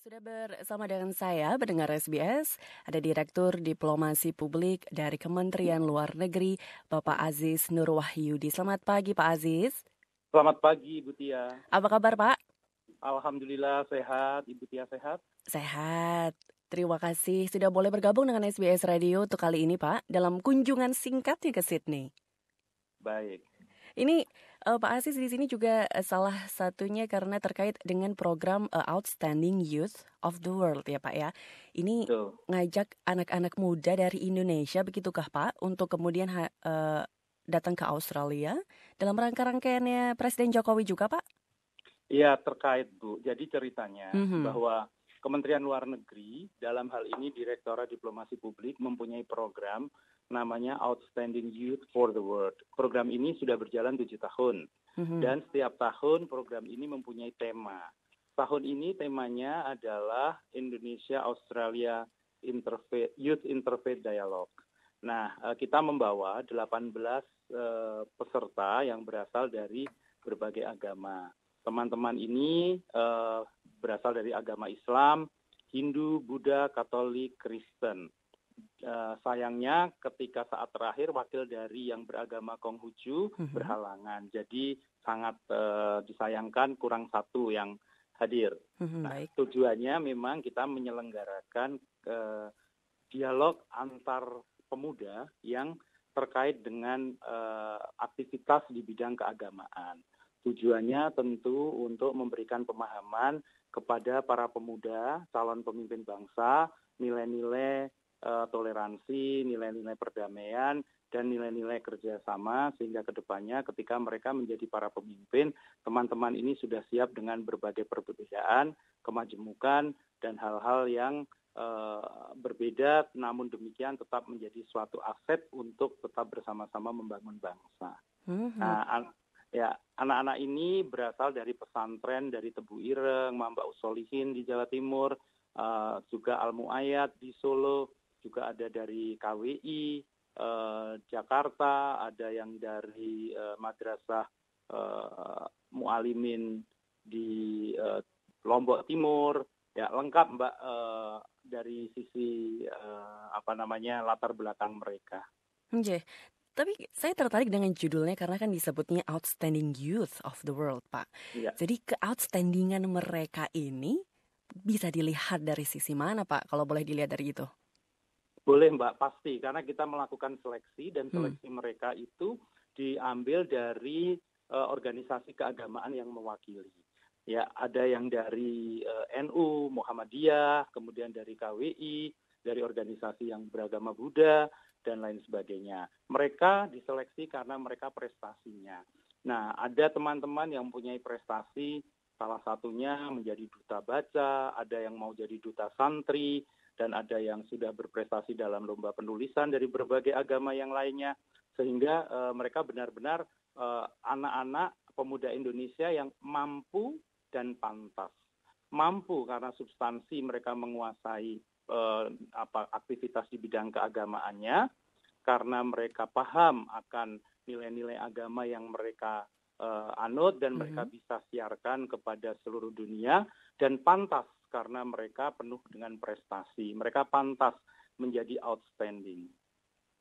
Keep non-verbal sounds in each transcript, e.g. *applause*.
Sudah bersama dengan saya mendengar SBS, ada Direktur Diplomasi Publik dari Kementerian Luar Negeri, Bapak Aziz Nur Wahyudi. Selamat pagi Pak Aziz. Selamat pagi Ibu Tia. Apa kabar Pak? Alhamdulillah sehat, Ibu Tia sehat. Sehat. Terima kasih sudah boleh bergabung dengan SBS Radio untuk kali ini Pak, dalam kunjungan singkatnya ke Sydney. Baik. Ini Uh, Pak Asis di sini juga eh, salah satunya karena terkait dengan program uh, Outstanding Youth of the World ya Pak ya. Ini Betul. ngajak anak-anak muda dari Indonesia begitukah Pak untuk kemudian uh, datang ke Australia dalam rangka rangkaiannya Presiden Jokowi juga Pak? Iya terkait Bu. Jadi ceritanya mm -hmm. bahwa Kementerian Luar Negeri dalam hal ini Direktorat Diplomasi Publik mempunyai program namanya Outstanding Youth for the World. Program ini sudah berjalan tujuh tahun mm-hmm. dan setiap tahun program ini mempunyai tema. Tahun ini temanya adalah Indonesia Australia Interfaith Youth Interfaith Dialogue. Nah, eh, kita membawa 18 belas eh, peserta yang berasal dari berbagai agama. Teman-teman ini eh, berasal dari agama Islam, Hindu, Buddha, Katolik, Kristen. Eh, sayangnya ketika saat terakhir wakil dari yang beragama Konghucu mm-hmm. berhalangan, jadi sangat uh, disayangkan kurang satu yang hadir. Mm-hmm, nah, tujuannya memang kita menyelenggarakan ke eh, dialog antar pemuda yang terkait dengan uh, aktivitas di bidang keagamaan. Tujuannya tentu untuk memberikan pemahaman kepada para pemuda, calon pemimpin bangsa, nilai-nilai Eh, toleransi, nilai-nilai perdamaian, dan nilai-nilai kerjasama sehingga kedepannya ketika mereka menjadi para pemimpin, teman-teman ini sudah siap dengan berbagai perbedaan, kemajemukan, dan hal-hal yang eh, berbeda namun demikian tetap menjadi suatu aset untuk tetap bersama-sama membangun bangsa. Mm -hmm. Nah, an ya anak-anak ini berasal dari pesantren dari Tebu Ireng, Mamba Usolihin di Jawa Timur, uh, juga Al Muayat di Solo, juga ada dari KWI eh, Jakarta, ada yang dari eh, Madrasah eh, Mualimin di eh, Lombok Timur, ya lengkap Mbak eh, dari sisi eh, apa namanya latar belakang mereka. Okay. Tapi saya tertarik dengan judulnya karena kan disebutnya Outstanding Youth of the World, Pak. Ya. Jadi keoutstandingan mereka ini bisa dilihat dari sisi mana, Pak? Kalau boleh dilihat dari itu? Boleh Mbak, pasti. Karena kita melakukan seleksi dan hmm. seleksi hmm. mereka itu diambil dari uh, organisasi keagamaan yang mewakili. Ya, ada yang dari uh, e, NU, Muhammadiyah, kemudian dari KWI, dari organisasi yang beragama Buddha dan lain sebagainya. Mereka diseleksi karena mereka prestasinya. Nah, ada teman-teman yang punya prestasi salah satunya menjadi duta baca, ada yang mau jadi duta santri, dan ada yang sudah berprestasi dalam lomba penulisan dari berbagai agama yang lainnya sehingga uh, mereka benar-benar uh, anak-anak pemuda Indonesia yang mampu dan pantas mampu karena substansi mereka menguasai uh, apa aktivitas di bidang keagamaannya karena mereka paham akan nilai-nilai agama yang mereka uh, anut dan mm -hmm. mereka mhm. bisa siarkan kepada seluruh dunia dan pantas karena mereka penuh dengan prestasi. Mereka pantas menjadi outstanding.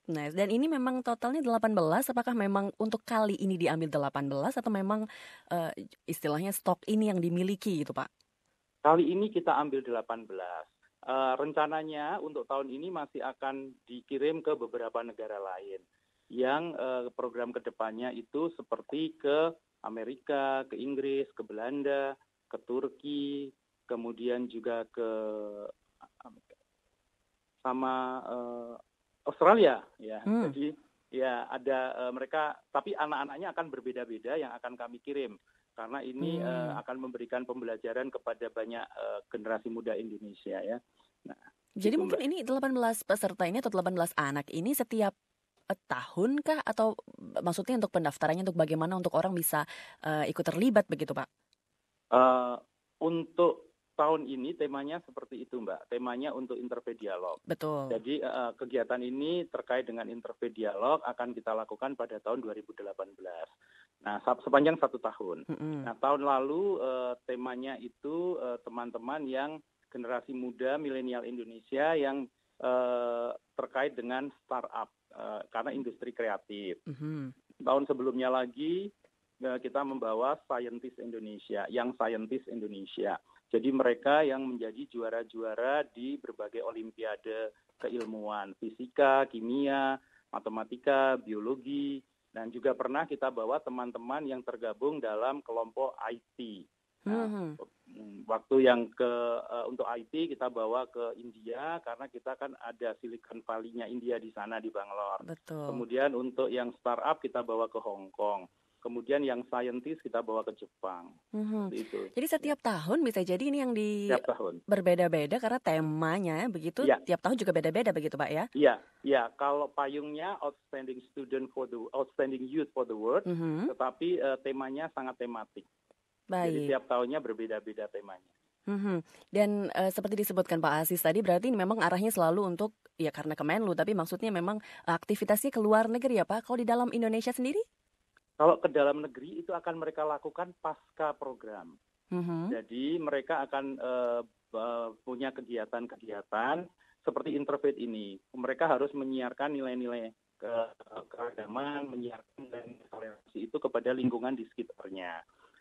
Nah, Dan ini memang totalnya 18. Apakah memang untuk kali ini diambil 18 atau memang uh, istilahnya stok ini yang dimiliki gitu Pak? Kali ini kita ambil 18. Uh, eh, rencananya untuk tahun ini masih akan dikirim ke beberapa negara lain. Yang uh, program kedepannya itu seperti ke Amerika, ke Inggris, ke Belanda, ke Turki, kemudian juga ke sama uh, Australia ya. Hmm. Jadi ya ada uh, mereka tapi anak-anaknya akan berbeda-beda yang akan kami kirim karena ini hmm. uh, akan memberikan pembelajaran kepada banyak uh, generasi muda Indonesia ya. Nah, jadi itu, mungkin ini 18 peserta ini atau 18 anak ini setiap tahun kah atau maksudnya untuk pendaftarannya untuk bagaimana untuk orang bisa uh, ikut terlibat begitu pak? Uh, untuk tahun ini temanya seperti itu Mbak, temanya untuk interfaith dialog. Betul. Jadi uh, kegiatan ini terkait dengan interfaith dialog akan kita lakukan pada tahun 2018. Nah sepanjang satu tahun. Mm -hmm. Nah tahun lalu uh, temanya itu eh, teman-teman uh, yang generasi muda milenial Indonesia yang uh, terkait dengan startup uh, karena industri kreatif. Mm -hmm. Tahun sebelumnya lagi kita membawa Scientist Indonesia, yang Scientist Indonesia. Jadi mereka yang menjadi juara-juara di berbagai olimpiade keilmuan, fisika, kimia, matematika, biologi, dan juga pernah kita bawa teman-teman yang tergabung dalam kelompok IT. Nah, mm -hmm. Waktu yang ke uh, untuk IT kita bawa ke India karena kita kan ada Silicon Valley-nya India di sana di Bangalore. Betul. Kemudian untuk yang startup kita bawa ke Hong Kong kemudian yang saintis kita bawa ke Jepang. Mm-hmm. Itu. Jadi setiap tahun bisa jadi ini yang di berbeda-beda karena temanya begitu. Ya. Tiap tahun juga beda-beda begitu, Pak ya? Iya, ya. Kalau payungnya outstanding student for the outstanding youth for the world, mm-hmm. tetapi uh, temanya sangat tematik. Baik. Jadi setiap tahunnya berbeda-beda temanya. Mm-hmm. Dan uh, seperti disebutkan Pak Asis tadi, berarti ini memang arahnya selalu untuk ya karena Kemenlu, tapi maksudnya memang aktivitasnya ke luar negeri ya Pak. Kalau di dalam Indonesia sendiri kalau ke dalam negeri itu akan mereka lakukan pasca program. Mm -hmm. Jadi mereka akan uh, punya kegiatan-kegiatan seperti interfaith ini. Mereka harus menyiarkan nilai-nilai ke keagamaan, menyiarkan dan toleransi itu kepada lingkungan di sekitarnya.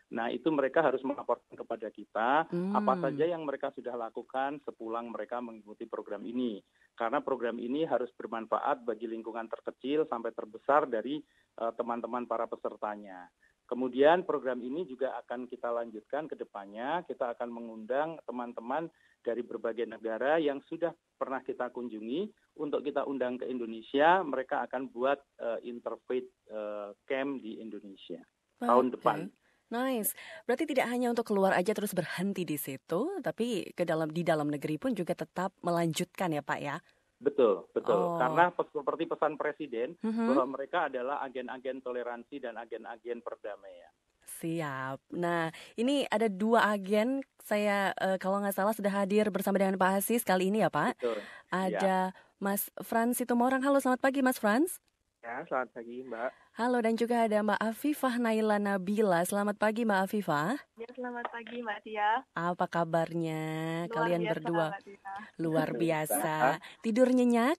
Nah, itu mereka harus melaporkan kepada kita hmm. apa mm. saja yang mereka sudah lakukan sepulang mereka mengikuti program ini karena program ini harus bermanfaat bagi lingkungan terkecil sampai terbesar dari eh, teman-teman para pesertanya. Kemudian program ini juga akan kita lanjutkan ke depannya. Kita akan mengundang teman-teman dari berbagai negara yang sudah pernah kita kunjungi untuk kita undang ke Indonesia. Mereka akan buat uh, interfaith uh, camp di Indonesia okay. tahun depan. Nice. Berarti tidak hanya untuk keluar aja terus berhenti di situ, tapi ke dalam di dalam negeri pun juga tetap melanjutkan ya, Pak ya. Betul, betul. Oh. Karena seperti pesan presiden mm-hmm. bahwa mereka adalah agen-agen toleransi dan agen-agen perdamaian. Siap. Nah, ini ada dua agen saya eh, kalau nggak salah sudah hadir bersama dengan Pak Hasis kali ini ya, Pak. Betul. Iya. Ada ya. Mas Frans orang Halo, selamat pagi Mas Frans. Ya, selamat pagi, Mbak. Halo dan juga ada Mbak Afifah Naila Nabila. Selamat pagi Mbak Afifah. Ya, selamat pagi Mbak Tia. Apa kabarnya Luar kalian biasa, berdua? Tia. Luar biasa. Tidur nyenyak?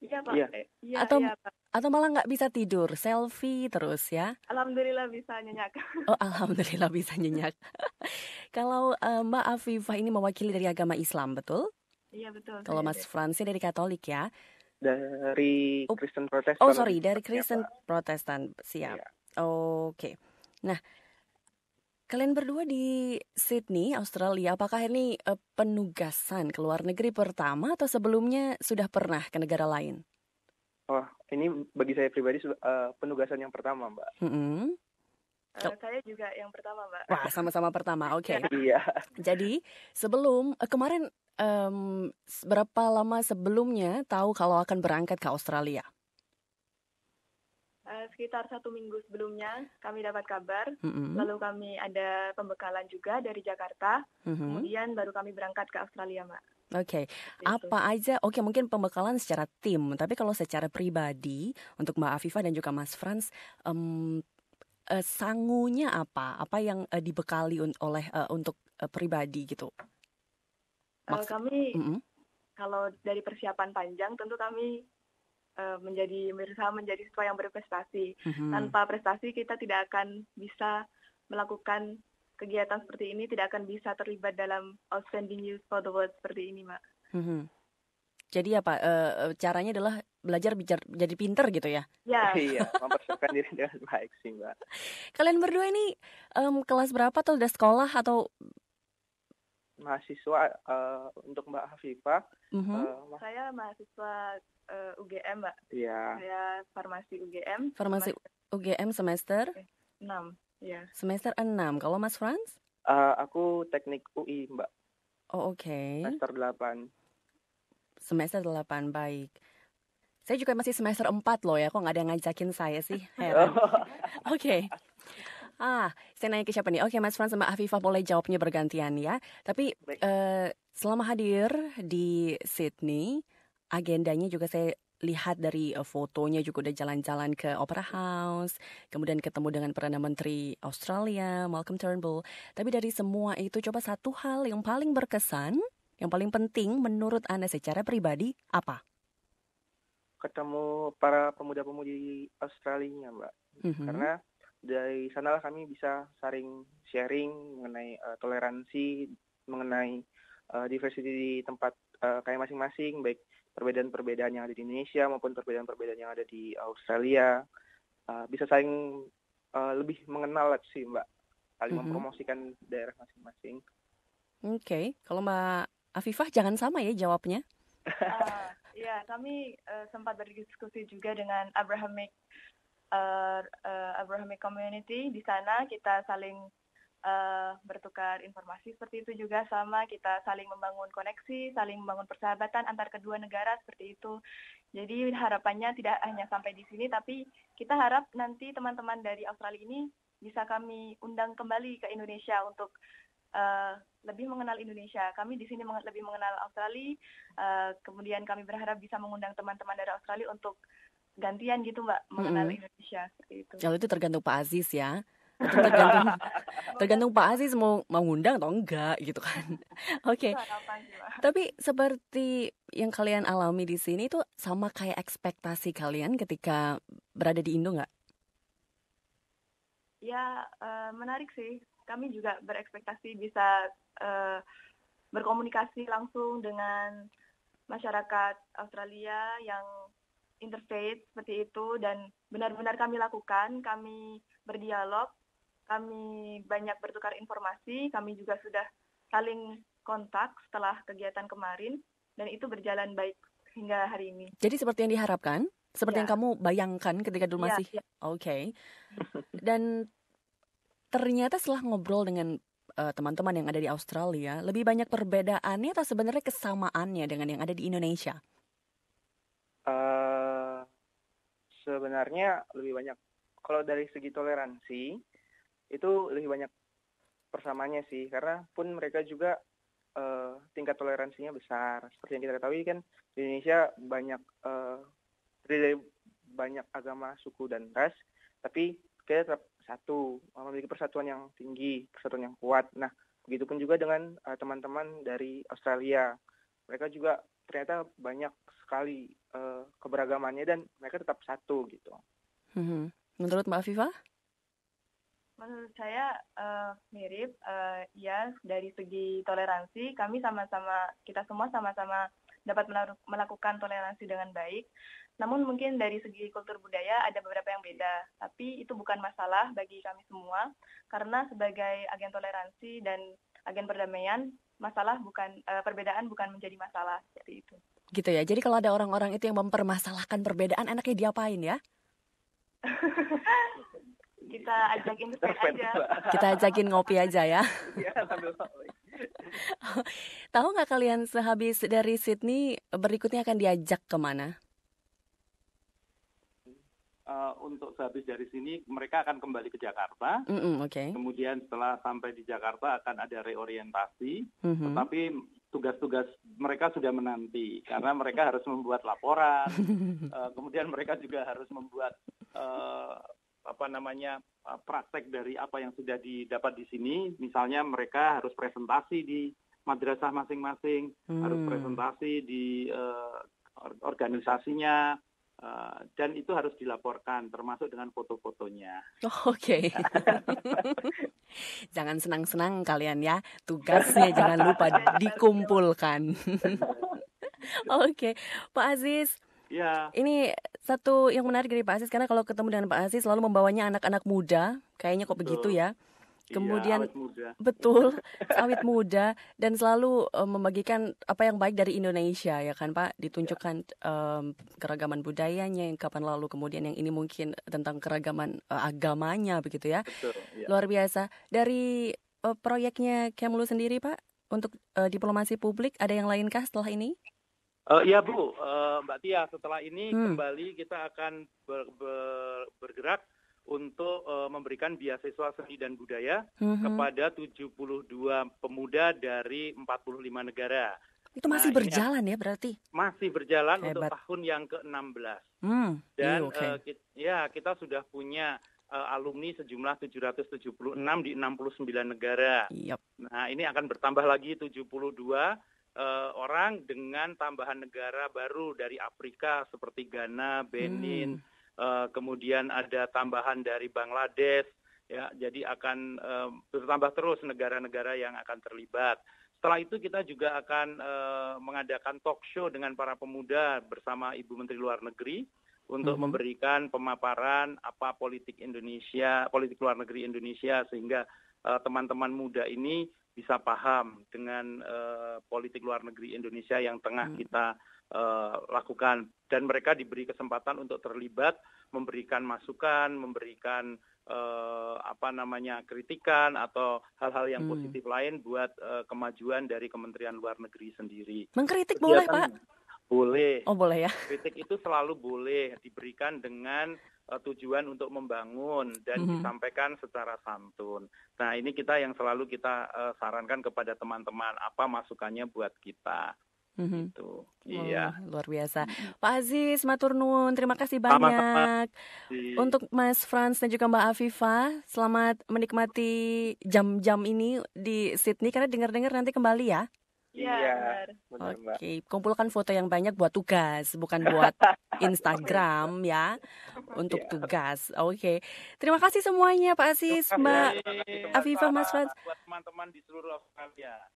Iya Pak. Iya. iya. atau ya, atau malah nggak bisa tidur, selfie terus ya? Alhamdulillah bisa nyenyak. *laughs* Oh alhamdulillah bisa nyenyak. *laughs* Kalau uh, Mbak Afifah ini mewakili dari agama Islam betul? Iya betul. Kalau iya, Mas iya. Fransi dari Katolik ya dari oh, Kristen Protestan. Oh sorry, dari Kristen apa? Protestan siap. Iya. Oke, okay. nah kalian berdua di Sydney, Australia, apakah ini eh, penugasan ke luar negeri pertama atau sebelumnya sudah pernah ke negara lain? Oh, ini bagi saya pribadi uh, penugasan yang pertama, Mbak. Mm -hmm. Uh, saya juga yang pertama, Mbak. Wah, sama-sama pertama. *laughs* Oke. Okay. Iya. iya. Jadi, sebelum eh, kemarin um, berapa lama sebelumnya tahu kalau akan berangkat ke Australia? Eh, sekitar satu minggu sebelumnya kami dapat kabar, mm -hmm. lalu kami ada pembekalan juga dari Jakarta, mm -hmm. kemudian baru kami berangkat ke Australia, Mbak. Oke, okay. apa aja? Oke, okay, mungkin pembekalan secara tim, tapi kalau secara pribadi untuk Mbak Afifah dan juga Mas Frans, um, uh, sangunya apa? Apa yang uh, dibekali un oleh uh, untuk uh, pribadi gitu? Maksud... Uh, kami mm -hmm. kalau dari persiapan panjang tentu kami uh, menjadi berusaha menjadi siswa yang berprestasi. Mm -hmm. Tanpa prestasi kita tidak akan bisa melakukan kegiatan seperti ini, tidak akan bisa terlibat dalam outstanding youth for the world seperti ini, Mbak. Mm -hmm. Jadi apa uh, caranya adalah belajar bicar, jadi pinter gitu ya? Ya. *laughs* iya, mempersiapkan diri dengan baik sih mbak. Kalian berdua ini um, kelas berapa atau udah sekolah atau? Mahasiswa uh, untuk mbak Hafifa. Mm -hmm. uh, Saya mahasiswa uh, eh, UGM mbak. Iya. Saya farmasi UGM. Farmasi semester. UGM semester? Eh, enam. Ya. Semester enam. Kalau Mas Franz? Uh, aku teknik UI mbak. Oh oke. Okay. Semester delapan semester delapan baik. Saya juga masih semester 4 loh ya, kok nggak ada yang ngajakin saya sih. *laughs* *laughs* Oke. Okay. Ah, saya nanya ke siapa nih? Oke, okay, Mas Franz sama Afifah boleh jawabnya bergantian ya. Tapi uh, selama hadir di Sydney, agendanya juga saya lihat dari eh, fotonya juga udah jalan-jalan ke Opera House, kemudian ketemu dengan Perdana Menteri Australia, Malcolm Turnbull. Tapi dari semua itu coba satu hal yang paling berkesan, yang paling penting menurut Anda secara pribadi apa? ketemu para pemuda-pemudi Australia, Mbak. Mm-hmm. Karena dari sanalah kami bisa saring sharing mengenai uh, toleransi, mengenai uh, diversity di tempat uh, eh, kayak masing-masing, baik perbedaan-perbedaan yang ada di Indonesia maupun perbedaan-perbedaan yang ada di Australia. Uh, bisa saling uh, lebih mengenal sih, Mbak. Saling mm-hmm. mempromosikan daerah masing-masing. Oke, okay. kalau Mbak Afifah jangan sama ya jawabnya. *laughs* Ya, kami uh, sempat berdiskusi juga dengan Abrahamic uh, uh, Abrahamic Community di sana. Kita saling uh, bertukar informasi seperti itu juga sama. Kita saling membangun koneksi, saling membangun persahabatan antar kedua negara seperti itu. Jadi harapannya tidak hanya sampai di sini, tapi kita harap nanti teman-teman dari Australia ini bisa kami undang kembali ke Indonesia untuk Eh, lebih mengenal Indonesia. Kami di sini lebih mengenal Australia. Uh, kemudian kami berharap bisa mengundang teman-teman dari Australia untuk gantian gitu Mbak mengenal mm -hmm. Indonesia. Itu. Kalau ya, itu tergantung Pak Aziz ya. tergantung *laughs* tergantung Pak Aziz mau mengundang atau enggak gitu kan. *laughs* Oke. Okay. Tapi seperti yang kalian alami di sini itu sama kayak ekspektasi kalian ketika berada di Indo nggak? ya uh, menarik sih. Kami juga berekspektasi bisa uh, berkomunikasi langsung dengan masyarakat Australia yang interfaith seperti itu dan benar-benar kami lakukan, kami berdialog, kami banyak bertukar informasi, kami juga sudah saling kontak setelah kegiatan kemarin dan itu berjalan baik hingga hari ini. Jadi seperti yang diharapkan? Seperti ya. yang kamu bayangkan ketika dulu iya, masih ya. oke. Okay. *laughs* Dan ternyata setelah ngobrol dengan eh, teman-teman uh, yang ada di Australia, lebih banyak perbedaannya atau sebenarnya kesamaannya dengan yang ada di Indonesia? Uh, sebenarnya lebih banyak kalau dari segi toleransi itu lebih banyak persamaannya sih karena pun mereka juga uh, tingkat toleransinya besar seperti yang kita ketahui kan di Indonesia banyak uh, dari banyak agama, suku dan ras, tapi kita tetap satu, memiliki persatuan yang tinggi, persatuan yang kuat. Nah, begitupun juga dengan eh, teman-teman uh, dari Australia. Mereka juga ternyata banyak sekali uh, keberagamannya dan mereka tetap satu gitu. Mm-hmm. Menurut Mbak Afifah? Menurut saya uh, mirip, uh, ya dari segi toleransi kami sama-sama kita semua sama-sama dapat melakukan toleransi dengan baik. Namun mungkin dari segi kultur budaya ada beberapa yang beda, tapi itu bukan masalah bagi kami semua karena sebagai agen toleransi dan agen perdamaian, masalah bukan eh, perbedaan bukan menjadi masalah seperti itu. Gitu ya. Jadi kalau ada orang-orang itu yang mempermasalahkan perbedaan, enaknya diapain ya? *laughs* kita ajakin aja. Kita ajakin ngopi aja ya. *laughs* Iya, *laughs* Tahu nggak kalian sehabis dari Sydney berikutnya akan diajak kemana? uh, untuk sehabis dari sini mereka akan kembali ke Jakarta. Mm -hmm, okay. Kemudian setelah sampai di Jakarta akan ada reorientasi. Mm -hmm. Tetapi tugas-tugas mereka sudah menanti karena mereka harus membuat laporan. uh, *laughs* kemudian mereka juga harus membuat uh, apa namanya praktek dari apa yang sudah didapat di sini. Misalnya mereka harus presentasi di madrasah masing-masing, hmm. harus presentasi di uh, organisasinya, Uh, dan itu harus dilaporkan, termasuk dengan foto-fotonya. Oh, *laughs* Oke. Okay. *laughs* jangan senang-senang kalian ya, tugasnya *laughs* jangan lupa dikumpulkan. Oke, okay. Pak Aziz. Ya. Ini satu yang menarik dari Pak Aziz karena kalau ketemu dengan Pak Aziz selalu membawanya anak-anak muda, kayaknya kok Betul. begitu ya. Iya, kemudian iya, awet muda. betul *laughs* awet muda dan selalu um, membagikan apa yang baik dari Indonesia ya kan Pak iya. ditunjukkan ya. um, keragaman budayanya yang kapan lalu kemudian yang ini mungkin tentang keragaman uh, agamanya begitu ya betul, ya. luar biasa dari uh, proyeknya Kemlu sendiri Pak untuk uh, diplomasi publik ada yang lainkah setelah ini? Uh, ya Bu, uh, Mbak Tia, setelah ini hmm. kembali kita akan ber, ber, bergerak untuk uh, memberikan beasiswa seni dan budaya mm-hmm. kepada 72 pemuda dari 45 negara. Itu masih nah, berjalan ya berarti? Masih berjalan Hebat. untuk tahun yang ke-16. Mm, iya, Dan Eww, okay. uh, eh, kita, ya kita sudah punya uh, alumni sejumlah 776 di 69 negara. Yep. Nah, ini akan bertambah lagi 72 uh, orang dengan tambahan negara baru dari Afrika seperti Ghana, Benin, hmm uh, kemudian ada tambahan dari Bangladesh, ya, jadi akan uh, bertambah terus negara-negara yang akan terlibat. Setelah itu kita juga akan uh, mengadakan talk show dengan para pemuda bersama Ibu Menteri Luar Negeri untuk mm -hmm. memberikan pemaparan apa politik Indonesia, politik luar negeri Indonesia sehingga Eh, teman-teman muda ini bisa paham dengan eh, politik luar negeri Indonesia yang tengah hmm. kita eh, lakukan dan mereka diberi kesempatan untuk terlibat memberikan masukan memberikan uh, apa namanya kritikan atau hal-hal yang hmm. positif lain buat uh, kemajuan dari Kementerian Luar Negeri sendiri. Mengkritik Kegiatan boleh, Pak? Boleh. Oh, boleh ya. Kritik itu selalu boleh diberikan dengan uh, tujuan untuk membangun dan mm-hmm. disampaikan secara santun. Nah, ini kita yang selalu kita uh, sarankan kepada teman-teman apa masukannya buat kita. Mm-hmm. iya Oh, iya. Luar biasa. Pak Aziz Maturnun, terima kasih banyak. Sama-sama. Untuk Mas Franz dan juga Mbak Afifa, selamat menikmati jam-jam ini di Sydney karena dengar-dengar nanti kembali ya. Iya. Ya, Oke, okay. kumpulkan foto yang banyak buat tugas, bukan buat *laughs* Instagram ya, untuk ya. tugas. Oke, okay. terima kasih semuanya Pak Asis, Mbak Afifah, Mas Franz. Buat teman-teman di seluruh Australia.